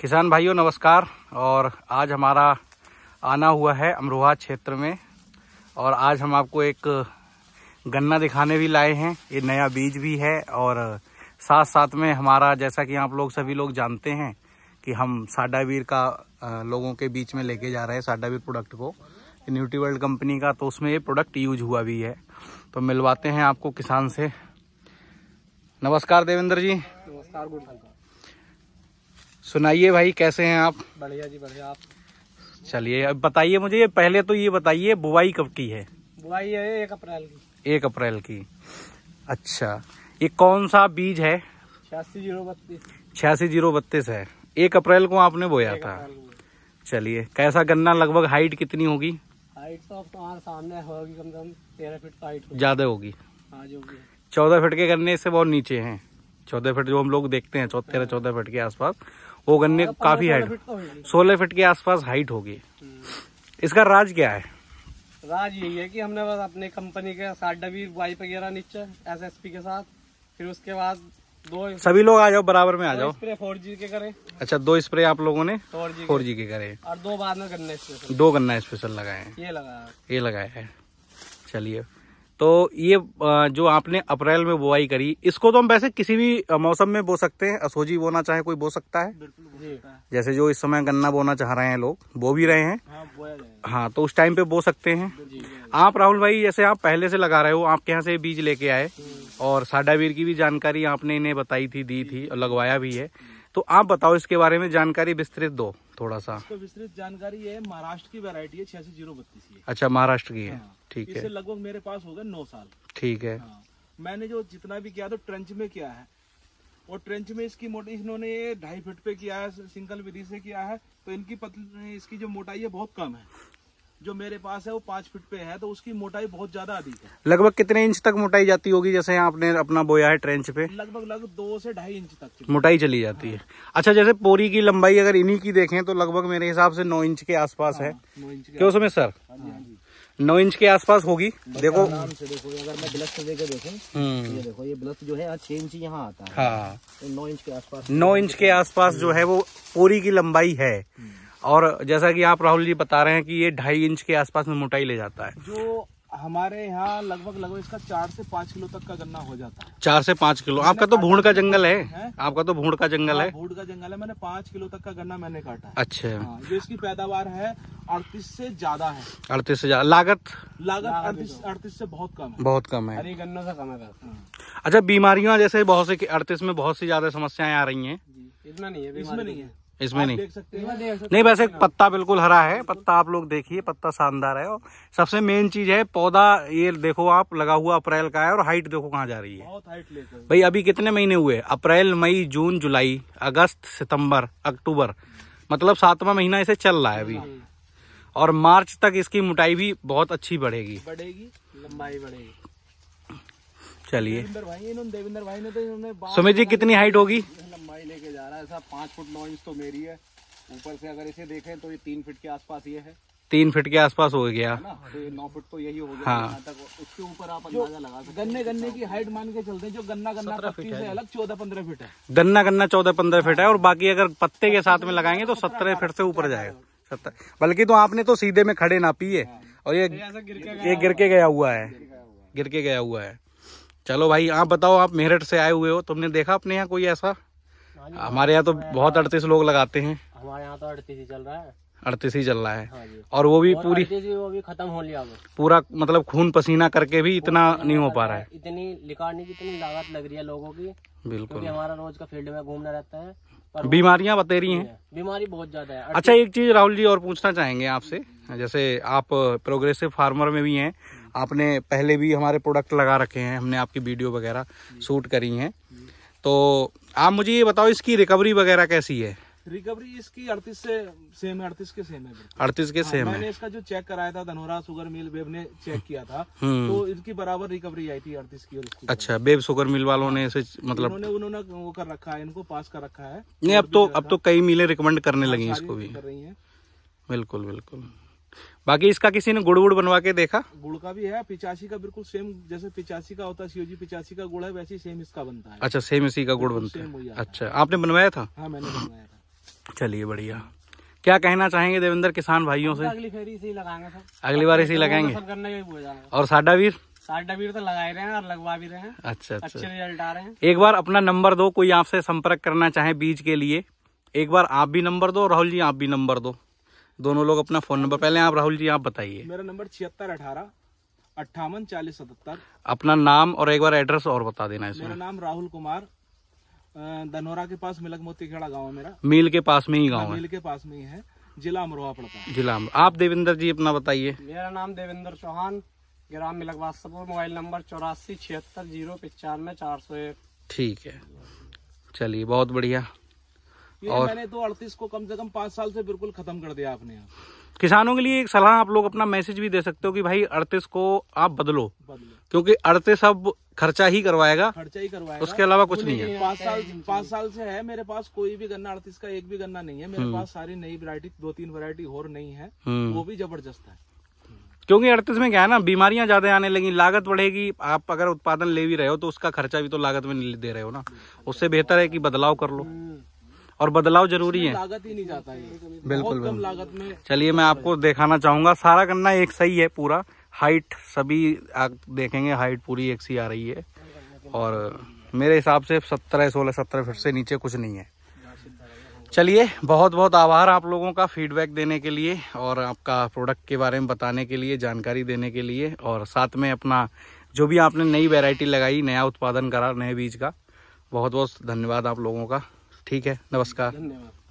किसान भाइयों नमस्कार और आज हमारा आना हुआ है अमरोहा क्षेत्र में और आज हम आपको एक गन्ना दिखाने भी लाए हैं ये नया बीज भी है और साथ साथ में हमारा जैसा कि आप लोग सभी लोग जानते हैं कि हम साडावीर का लोगों के बीच में लेके जा रहे हैं साडावीर प्रोडक्ट को न्यूटी वर्ल्ड कंपनी का तो उसमें ये प्रोडक्ट यूज हुआ भी है तो मिलवाते हैं आपको किसान से नमस्कार देवेंद्र जी नमस्कार सुनाइए भाई कैसे हैं आप बढ़िया जी बढ़िया आप चलिए अब बताइए मुझे ये पहले तो ये बताइए बुआई कब की है बुआई है एक अप्रैल की एक अप्रैल की अच्छा ये कौन सा बीज है छियासी जीरो बत्तीस छियासी जीरो बत्तीस है एक अप्रैल को आपने बोया था चलिए कैसा गन्ना लगभग हाइट कितनी होगी हाइट तो अब तुम्हारे तो सामने होगी कम से कम तेरह फीट हाइट ज़्यादा हाँ होगी चौदह फीट के गन्ने से बहुत नीचे हैं चौदह फीट जो हम लोग देखते हैं तेरह हाँ। चौदह फीट के आसपास वो गन्ने काफी हाइट सोलह फीट के आसपास हाइट होगी हम्म। इसका राज क्या है राज यही है कि हमने बस अपने कंपनी के साथ डबी वाइप वगैरह नीचे एसएसपी के साथ फिर उसके बाद दो सभी लोग आ जाओ बराबर में आ जाओ स्प्रे फोर जी के करे अच्छा दो स्प्रे आप लोगों ने फोर जी के करे और दो बाद में गन्ना स्पेशल दो गन्ना स्पेशल लगाए ये लगाया ये लगाया है चलिए तो ये जो आपने अप्रैल में बुआई करी इसको तो हम वैसे किसी भी मौसम में बो सकते हैं असोजी बोना चाहे कोई बो सकता है जैसे जो इस समय गन्ना बोना चाह रहे हैं लोग बो भी रहे हैं हाँ, हाँ तो उस टाइम पे बो सकते हैं आप राहुल भाई जैसे आप पहले से लगा रहे हो आपके यहाँ से बीज लेके आए हम्म। और साडावीर की भी जानकारी आपने इन्हें बताई थी दी थी और लगवाया भी है तो आप बताओ इसके बारे में जानकारी विस्तृत दो थोड़ा सा इसका विस्तृत जानकारी ये महाराष्ट्र की वेरायटी है छियासी जीरो बत्तीस अच्छा महाराष्ट्र की है हाँ। ठीक है लगभग मेरे पास हो गए नौ साल ठीक है हाँ। मैंने जो जितना भी किया तो ट्रेंच में किया है और ट्रेंच में इसकी मोटी इन्होंने ढाई फीट पे किया है सिंगल विधि से किया है तो इनकी पतली इसकी जो मोटाई है बहुत कम है जो मेरे पास है वो पांच फीट पे है तो उसकी मोटाई बहुत ज्यादा अधिक है लगभग कितने इंच तक मोटाई जाती होगी जैसे आपने अपना बोया है ट्रेंच पे लगभग लगभग दो से ढाई इंच तक मोटाई चली जाती हाँ। है अच्छा जैसे पोरी की लंबाई अगर इन्हीं की देखें तो लगभग मेरे हिसाब से नौ इंच के आसपास है हाँ, क्यों समय सर हाँ हाँ नौ इंच के आसपास होगी देखो नाम से देखो अगर मैं ब्लस्ट से देखे देखूं हम्म। ये देखो ये ब्लस्ट जो है छह इंच यहाँ आता है हाँ तो नौ इंच के आसपास नौ इंच के आसपास जो है वो पोरी की लंबाई है हम्म। और जैसा कि आप राहुल जी बता रहे हैं कि ये ढाई इंच के आसपास में मोटाई ले जाता है जो हमारे यहाँ लगभग लगभग इसका चार से पाँच किलो तक का गन्ना हो जाता है चार से पाँच किलो आपका तो भूड तो का जंगल है, आपका हाँ, तो भूड का जंगल है भूड का जंगल है मैंने पाँच किलो तक का गन्ना मैंने काटा अच्छा हाँ, जो इसकी पैदावार है अड़तीस से ज्यादा है अड़तीस से ज्यादा लागत लागत अड़तीस तो। अड़तीस से बहुत कम है बहुत कम है अरे गन्ना से कम है तो। हाँ। अच्छा बीमारियाँ जैसे बहुत से अड़तीस में बहुत सी ज्यादा समस्याएं आ रही है इतना नहीं है इसमें नहीं है इसमें नहीं देख सकते नहीं वैसे पत्ता बिल्कुल हरा है पत्ता आप लोग देखिए पत्ता शानदार है और सबसे मेन चीज है पौधा ये देखो आप लगा हुआ अप्रैल का है और हाइट देखो कहाँ जा रही है भाई अभी कितने महीने हुए अप्रैल मई जून जुलाई अगस्त सितंबर अक्टूबर मतलब सातवां महीना इसे चल रहा है अभी हम्म। और मार्च तक इसकी मोटाई भी बहुत अच्छी बढ़ेगी बढ़ेगी लंबाई बढ़ेगी चलिए भाई ने तो सुमित जी कितनी हाइट होगी लंबाई लेके जा रहा है साहब पाँच फुट नौ इंच तो मेरी है ऊपर से अगर इसे देखें तो ये तीन फीट के आसपास ये है तीन फीट के आसपास हो गया तो नौ फुट तो यही हो गया हाँ। तक उसके ऊपर आप अंदाजा लगा सकते गन्ने गन्ने की हाइट मान के चलते हैं जो गन्ना गन्ना पत्ती से अलग चौदह पंद्रह फीट है गन्ना गन्ना चौदह पंद्रह फीट है और हाँ। बाकी अगर पत्ते के साथ में लगाएंगे तो सत्रह फीट से ऊपर जाएगा सत्तर बल्कि तो आपने तो सीधे में खड़े ना पिए हाँ। और ये ये गिर के गया हुआ है गिर के गया हुआ है चलो भाई आप बताओ आप मेरठ से आए हुए हो तुमने देखा अपने यहाँ कोई ऐसा हाँ हमारे यहाँ तो बहुत अड़तीस लोग लगाते हैं हमारे यहाँ तो अड़तीस ही चल रहा है अड़तीस ही चल रहा है हाँ और वो भी और पूरी वो भी खत्म हो लिया पूरा मतलब खून पसीना करके भी इतना नहीं हो पा रहा है इतनी लिकाड़ने की इतनी लागत लग रही है लोगों की बिल्कुल हमारा रोज का फील्ड में घूमना रहता है बीमारियां बतेरी हैं बीमारी बहुत ज्यादा है अच्छा एक चीज राहुल जी और पूछना चाहेंगे आपसे जैसे आप प्रोग्रेसिव फार्मर में भी हैं आपने पहले भी हमारे प्रोडक्ट लगा रखे हैं हमने आपकी वीडियो वगैरह शूट करी हैं तो आप मुझे ये बताओ इसकी रिकवरी वगैरह कैसी है रिकवरी इसकी अड़तीस से सेम है अड़तीस के सेम है अड़तीस के सेम हाँ, मैंने है इसका जो चेक कराया था धनोरा सुगर मिल वेब ने चेक किया था हम्म। तो इसकी बराबर रिकवरी आई थी अड़तीस की और इसकी अच्छा वेब सुगर मिल वालों ने इसे हाँ, मतलब उन्होंने उन्होंने वो कर रखा है इनको पास कर रखा है नहीं अब तो अब तो कई मिले रिकमेंड करने हाँ, लगी इसको भी कर रही है बिल्कुल बिल्कुल बाकी इसका किसी ने गुड़ गुड़ बनवा के देखा गुड़ का भी है पिचासी का बिल्कुल सेम जैसे पिचासी का होता है सीओजी पिचासी का गुड़ है वैसे सेम इसका बनता है अच्छा सेम इसी का गुड़ बनता है अच्छा आपने बनवाया था हाँ मैंने बनवाया था चलिए बढ़िया क्या कहना चाहेंगे देवेंद्र किसान भाइयों से तो अगली फेरी इसी लगाएंगे अगली बार इसी लगाएंगे और साडा वीर साडा वीर तो लगा रहे हैं और लगवा भी रहे हैं अच्छा, अच्छा। अच्छे रिजल्ट आ रहे हैं एक बार अपना नंबर दो कोई आपसे संपर्क करना चाहे बीज के लिए एक बार आप भी नंबर दो राहुल जी आप भी नंबर दो दोनों लोग अपना फोन नंबर पहले आप राहुल जी आप बताइए मेरा नंबर छिहत्तर अठारह अट्ठावन चालीस सतहत्तर अपना नाम और एक बार एड्रेस और बता देना इसमें मेरा नाम राहुल कुमार धनोरा के पास मिलक मोती खेड़ा गाँव मेरा मील के पास में ही गाँव मील के पास में ही है जिला अमरोहा पड़ता है जिला आप देवेंद्र जी अपना बताइए मेरा नाम देवेंद्र चौहान ग्राम मिलक वास्तवपुर मोबाइल नंबर चौरासी छिहत्तर जीरो पचानवे चार सौ एक ठीक है चलिए बहुत बढ़िया और मैंने तो अड़तीस को कम से कम पांच साल से बिल्कुल खत्म कर दिया आपने यहाँ किसानों के लिए एक सलाह आप लोग अपना मैसेज भी दे सकते हो कि भाई अड़तीस को आप बदलो, बदलो। क्योंकि अड़तीस अब खर्चा ही करवाएगा खर्चा ही करवाएगा उसके अलावा कुछ नहीं है पाँच साल पाँच साल से है मेरे पास कोई भी गन्ना अड़तीस का एक भी गन्ना नहीं है मेरे हम्म। पास सारी नई वरायटी दो तीन वरायटी और नहीं है हम्म। वो भी जबरदस्त है क्योंकि अड़तीस में क्या है ना बीमारियां ज्यादा आने लगी लागत बढ़ेगी आप अगर उत्पादन ले भी रहे हो तो उसका खर्चा भी तो लागत में दे रहे हो ना उससे बेहतर है कि बदलाव कर लो हम्म। और बदलाव जरूरी है लागत ही नहीं जाता है बिल्कुल कम लागत में चलिए मैं आपको दिखाना चाहूंगा सारा गन्ना एक सही है पूरा हाइट सभी आप देखेंगे हाइट पूरी एक सी आ रही है और मेरे हिसाब से सत्रह सोलह सत्रह फीट से नीचे कुछ नहीं है चलिए बहुत बहुत आभार आप लोगों का फीडबैक देने के लिए और आपका प्रोडक्ट के बारे में बताने के लिए जानकारी देने के लिए और साथ में अपना जो भी आपने नई वैरायटी लगाई नया उत्पादन करा नए बीज का बहुत बहुत धन्यवाद आप लोगों का ठीक है नमस्कार धन्यवाद